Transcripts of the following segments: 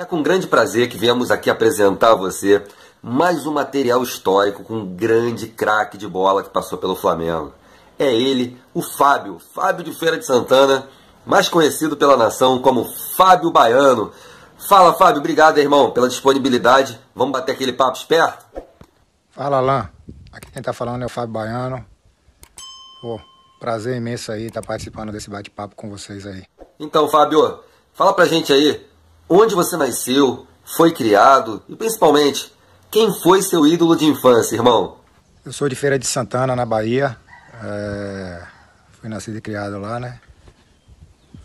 É com grande prazer que viemos aqui apresentar a você mais um material histórico com um grande craque de bola que passou pelo Flamengo. É ele, o Fábio, Fábio de Feira de Santana, mais conhecido pela nação como Fábio Baiano. Fala, Fábio, obrigado, irmão, pela disponibilidade. Vamos bater aquele papo esperto? Fala, Alain. Aqui quem tá falando é o Fábio Baiano. Pô, prazer imenso aí estar tá participando desse bate-papo com vocês aí. Então, Fábio, fala pra gente aí onde você nasceu, foi criado e principalmente quem foi seu ídolo de infância, irmão? Eu sou de Feira de Santana, na Bahia. É... Fui nascido e criado lá, né?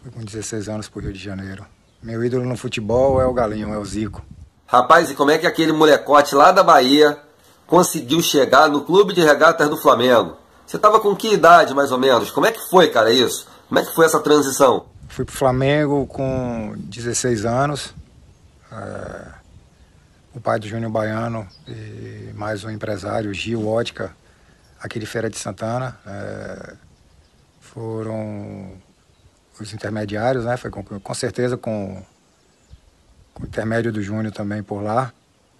Fui com 16 anos pro Rio de Janeiro. Meu ídolo no futebol é o Galinho, é o Zico. Rapaz, e como é que aquele molecote lá da Bahia conseguiu chegar no clube de regatas do Flamengo? Você tava com que idade, mais ou menos? Como é que foi, cara, isso? Como é que foi essa transição? Fui para o Flamengo com 16 anos. É, o pai do Júnior Baiano e mais um empresário, Gil Ótica, aqui de Feira de Santana, é, foram os intermediários, né? Foi com, com certeza com, com, o intermédio do Júnior também por lá.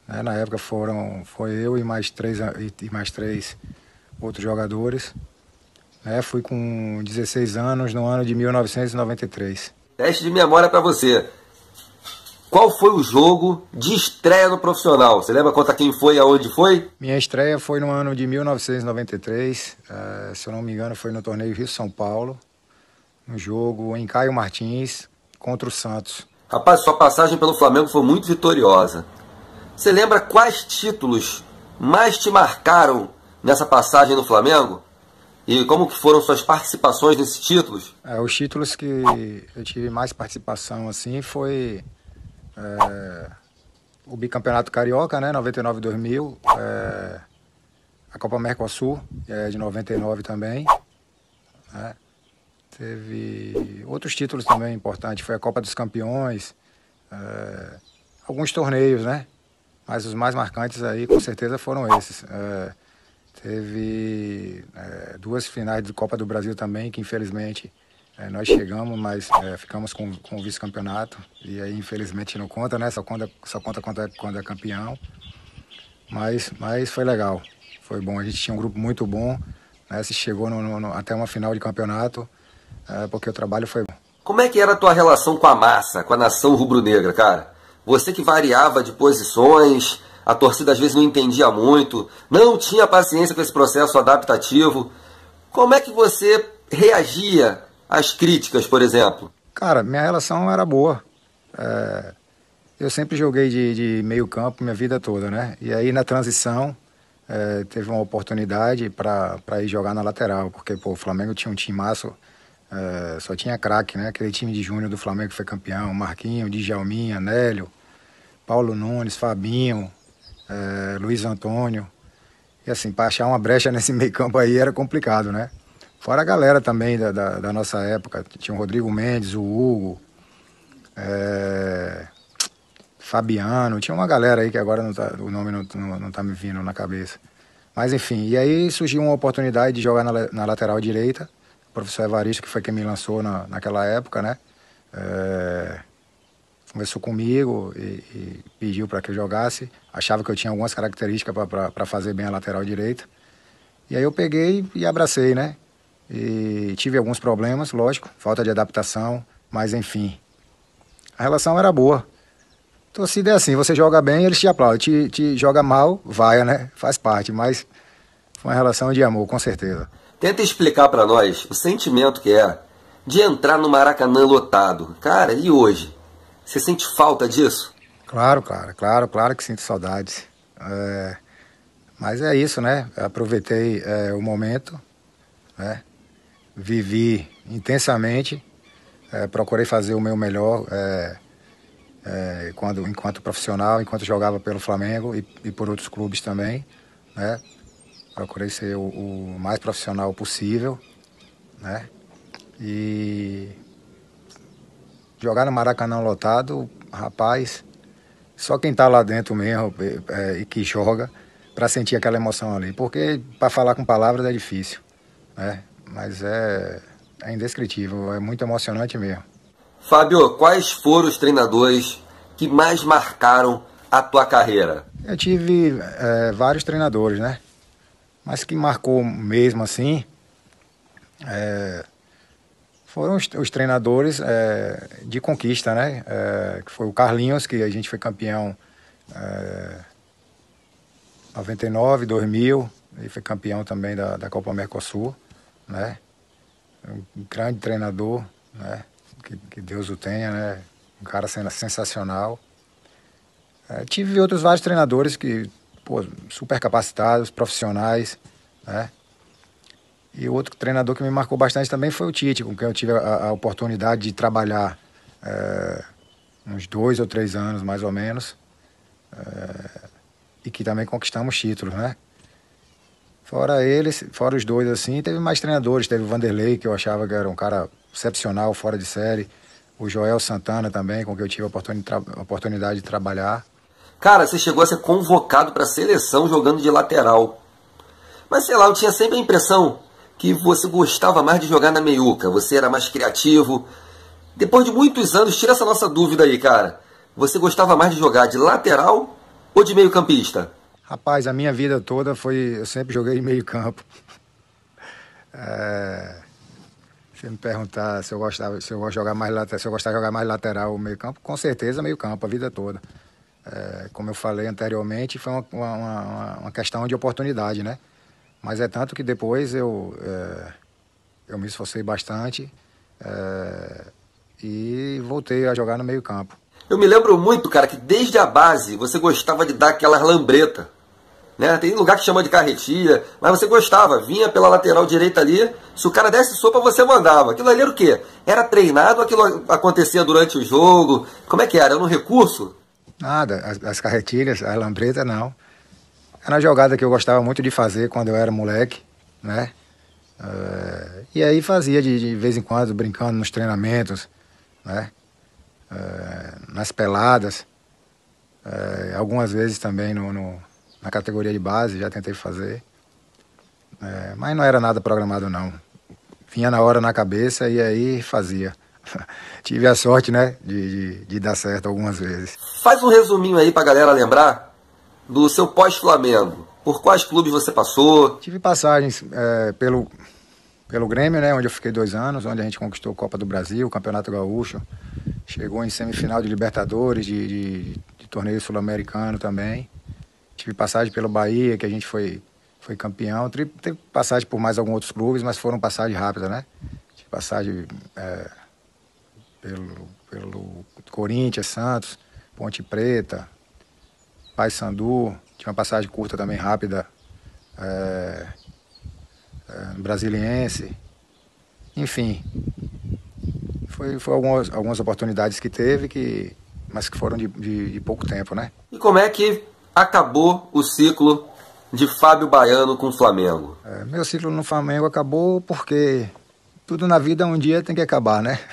Né? Na época foram, foi eu e mais três, e, e mais três outros jogadores. Né? Fui com 16 anos, no ano de 1993. Teste de memória para você. Qual foi o jogo de estreia no profissional? Você lembra contra quem foi e aonde foi? Minha estreia foi no ano de 1993. É, se eu não me engano, foi no torneio Rio-São Paulo. Um jogo em Caio Martins contra o Santos. Rapaz, sua passagem pelo Flamengo foi muito vitoriosa. Você lembra quais títulos mais te marcaram nessa passagem no Flamengo? E como que foram suas participações nesses títulos? É, os títulos que eu tive mais participação assim foi é, o bicampeonato carioca, né, 99-2000, é, a Copa Mercosul é de 99 também, né? teve outros títulos também importantes, foi a Copa dos Campeões, é, alguns torneios, né? Mas os mais marcantes aí com certeza foram esses. É, Teve é, duas finais de Copa do Brasil também, que infelizmente é, nós chegamos, mas é, ficamos com, com o vice-campeonato. E aí, infelizmente, não conta, né? Só conta, só conta quando é, quando é campeão. Mas, mas foi legal, foi bom. A gente tinha um grupo muito bom, né? Se chegou no, no, até uma final de campeonato, é, porque o trabalho foi bom. Como é que era a tua relação com a massa, com a nação rubro-negra, cara? Você que variava de posições, a torcida às vezes não entendia muito, não tinha paciência com esse processo adaptativo. Como é que você reagia às críticas, por exemplo? Cara, minha relação era boa. É... eu sempre joguei de, de meio campo minha vida toda, né? E aí na transição é, teve uma oportunidade para ir jogar na lateral, porque pô, o Flamengo tinha um time massa, é, só tinha craque, né? Aquele time de júnior do Flamengo que foi campeão, Marquinho, Djalminha, Nélio, Paulo Nunes, Fabinho, é, Luiz Antônio. E assim, para achar uma brecha nesse meio campo aí era complicado, né? Fora a galera também da, da, da nossa época, tinha o Rodrigo Mendes, o Hugo, é, Fabiano, tinha uma galera aí que agora não tá, o nome não, não, não tá me vindo na cabeça. Mas enfim, e aí surgiu uma oportunidade de jogar na, na lateral direita. O professor Evaristo, que foi quem me lançou na, naquela época, né? É, conversou comigo e, e pediu para que eu jogasse. Achava que eu tinha algumas características para fazer bem a lateral direita. E aí eu peguei e abracei, né? E tive alguns problemas, lógico, falta de adaptação, mas enfim. A relação era boa. Torcida é assim, você joga bem, eles te aplaudem. Te, te joga mal, vaia, né? Faz parte, mas foi uma relação de amor, com certeza. Tenta explicar para nós o sentimento que é de entrar no Maracanã lotado. Cara, e hoje? Você sente falta disso? Claro, cara, claro, claro que sinto saudade. É, mas é isso, né? Aproveitei é, o momento, né? vivi intensamente, é, procurei fazer o meu melhor é, é, quando, enquanto profissional, enquanto jogava pelo Flamengo e, e por outros clubes também, né? Procurei ser o, o mais profissional possível, né? E Jogar no Maracanã lotado, rapaz, só quem tá lá dentro mesmo é, é e que joga para sentir aquela emoção ali. Porque para falar com palavras é difícil, né? Mas é, é indescritível, é muito emocionante mesmo. Fábio, quais foram os treinadores que mais marcaram a tua carreira? Eu tive é, vários treinadores, né? Mas que marcou mesmo assim. É, foram os, os treinadores é, de conquista, né? É, que foi o Carlinhos, que a gente foi campeão é, 99, 2000, e foi campeão também da, da Copa Mercosul, né? Um grande treinador, né? Que, que Deus o tenha, né? Um cara sendo sensacional. É, tive outros vários treinadores que, pô, super capacitados, profissionais, né? E outro treinador que me marcou bastante também foi o Tite, com quem eu tive a, a oportunidade de trabalhar é, uns dois ou três anos, mais ou menos, é, e que também conquistamos títulos, né? Fora eles, fora os dois, assim, teve mais treinadores. Teve o Vanderlei, que eu achava que era um cara excepcional, fora de série. O Joel Santana também, com quem eu tive a oportunidade de trabalhar. Cara, você chegou a ser convocado para a seleção jogando de lateral. Mas sei lá, eu tinha sempre a impressão que você gostava mais de jogar na meiuca? Você era mais criativo? Depois de muitos anos, tira essa nossa dúvida aí, cara. Você gostava mais de jogar de lateral ou de meio campista? Rapaz, a minha vida toda foi. Eu sempre joguei meio campo. É... Se me perguntar se eu gostava, se eu gosto jogar mais lateral, se eu gostava de jogar mais lateral ou meio campo, com certeza meio campo, a vida toda. É... Como eu falei anteriormente, foi uma, uma, uma questão de oportunidade, né? Mas é tanto que depois eu, é, eu me esforcei bastante é, e voltei a jogar no meio campo. Eu me lembro muito, cara, que desde a base você gostava de dar aquela lambreta. Né? Tem lugar que chama de carretilha mas você gostava, vinha pela lateral direita ali, se o cara desse sopa, você mandava. Aquilo ali era o quê? Era treinado, aquilo acontecia durante o jogo? Como é que era? Era um recurso? Nada, as, as carretilhas, a lambreta não. Era uma jogada que eu gostava muito de fazer quando eu era moleque, né? Uh, e aí fazia de, de, vez em quando, brincando nos treinamentos, né? Uh, nas peladas. Uh, algumas vezes também no, no, na categoria de base, já tentei fazer. mas não era nada programado, não. Vinha na hora na cabeça e aí fazia. Tive a sorte, né, de, de, de dar certo algumas vezes. Faz um resuminho aí pra galera lembrar do seu pós-Flamengo? Por quais clubes você passou? Tive passagens é, pelo, pelo Grêmio, né, onde eu fiquei dois anos, onde a gente conquistou a Copa do Brasil, Campeonato Gaúcho, chegou em semifinal de Libertadores, de, de, de torneio sul-americano também. Tive passagem pelo Bahia, que a gente foi, foi campeão. Tive, passagem por mais alguns outros clubes, mas foram passagens rápidas, né? Tive passagem é, pelo, pelo Corinthians, Santos, Ponte Preta, Sandu, tinha uma passagem curta também, rápida, é, é, brasiliense, enfim. Foi, foi algumas, algumas oportunidades que teve, que, mas que foram de, de, de pouco tempo, né? E como é que acabou o ciclo de Fábio Baiano com o Flamengo? É, meu ciclo no Flamengo acabou porque tudo na vida um dia tem que acabar, né?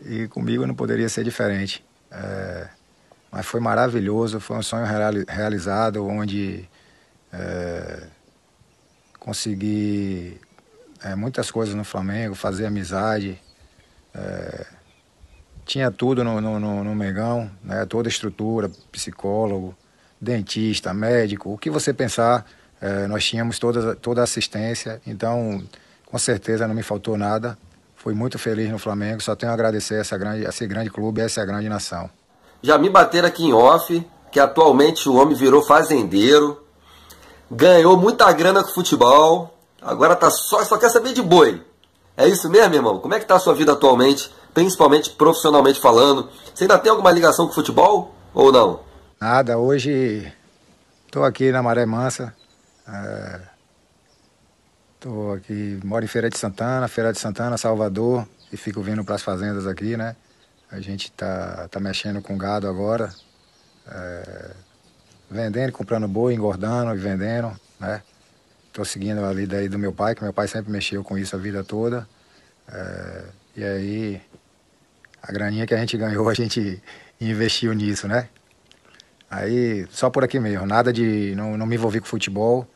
E comigo não poderia ser diferente. É, mas foi maravilhoso, foi um sonho realizado, onde é, consegui é, muitas coisas no Flamengo, fazer amizade. É, tinha tudo no, no, no, no Mengão, né? toda a estrutura, psicólogo, dentista, médico, o que você pensar, é, nós tínhamos toda, toda a assistência, então com certeza não me faltou nada. Fui muito feliz no Flamengo, só tenho a agradecer a, essa grande, a esse grande clube e a essa grande nação já me bateram aqui em off, que atualmente o homem virou fazendeiro, ganhou muita grana com futebol, agora tá só, só quer saber de boi. É isso mesmo, irmão? Como é que tá a sua vida atualmente, principalmente profissionalmente falando? Você ainda tem alguma ligação com futebol ou não? Nada, hoje estou aqui na Maré Mansa. Estou é... aqui, moro em Feira de Santana, Feira de Santana, Salvador, e fico vindo para as fazendas aqui, né? A gente tá, tá mexendo com gado agora, é, vendendo, comprando boi, engordando e vendendo, né? Tô seguindo a daí do meu pai, que meu pai sempre mexeu com isso a vida toda. É, e aí, a graninha que a gente ganhou, a gente investiu nisso, né? Aí, só por aqui mesmo, nada de. Não, não me envolvi com futebol.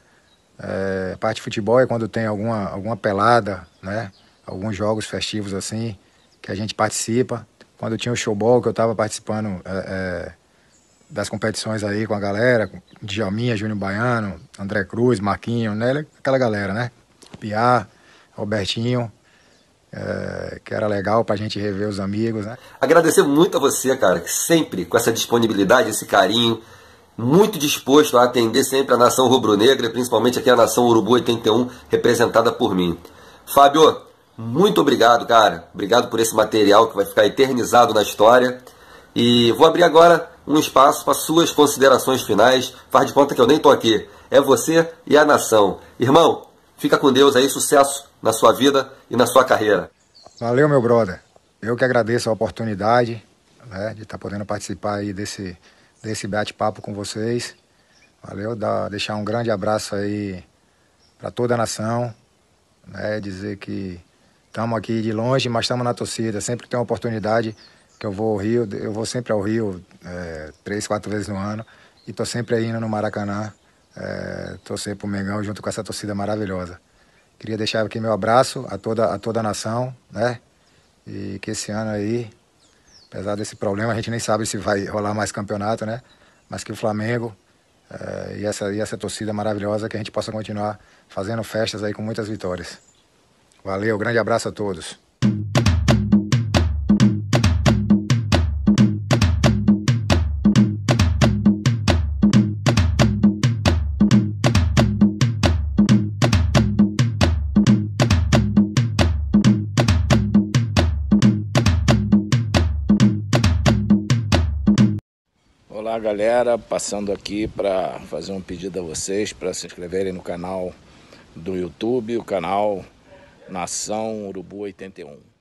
É, parte de futebol é quando tem alguma, alguma pelada, né? Alguns jogos festivos assim, que a gente participa quando tinha o showball, que eu tava participando é, é, das competições aí com a galera, Djalminha, Júnior Baiano, André Cruz, Marquinho, né? Aquela galera, né? Piá, Robertinho, é, que era legal pra gente rever os amigos, né? Agradecer muito a você, cara, sempre com essa disponibilidade, esse carinho, muito disposto a atender sempre a nação rubro-negra, principalmente aqui a nação Urubu 81, representada por mim. Fábio, muito obrigado, cara. Obrigado por esse material que vai ficar eternizado na história. E vou abrir agora um espaço para suas considerações finais. Faz de conta que eu nem estou aqui. É você e a nação. Irmão, fica com Deus aí. Sucesso na sua vida e na sua carreira. Valeu, meu brother. Eu que agradeço a oportunidade né, de estar tá podendo participar aí desse, desse bate-papo com vocês. Valeu. Dá, deixar um grande abraço aí para toda a nação. Né, dizer que Estamos aqui de longe, mas estamos na torcida. Sempre tem uma oportunidade que eu vou ao Rio, eu vou sempre ao Rio é, três, quatro vezes no ano e estou sempre indo no Maracanã é, torcer para o Mengão junto com essa torcida maravilhosa. Queria deixar aqui meu abraço a toda, a toda a nação, né? E que esse ano aí, apesar desse problema, a gente nem sabe se vai rolar mais campeonato, né? Mas que o Flamengo é, e, essa, e essa torcida maravilhosa, que a gente possa continuar fazendo festas aí com muitas vitórias. Valeu, grande abraço a todos. Olá galera, passando aqui para fazer um pedido a vocês para se inscreverem no canal do YouTube, o canal Nação Urubu 81.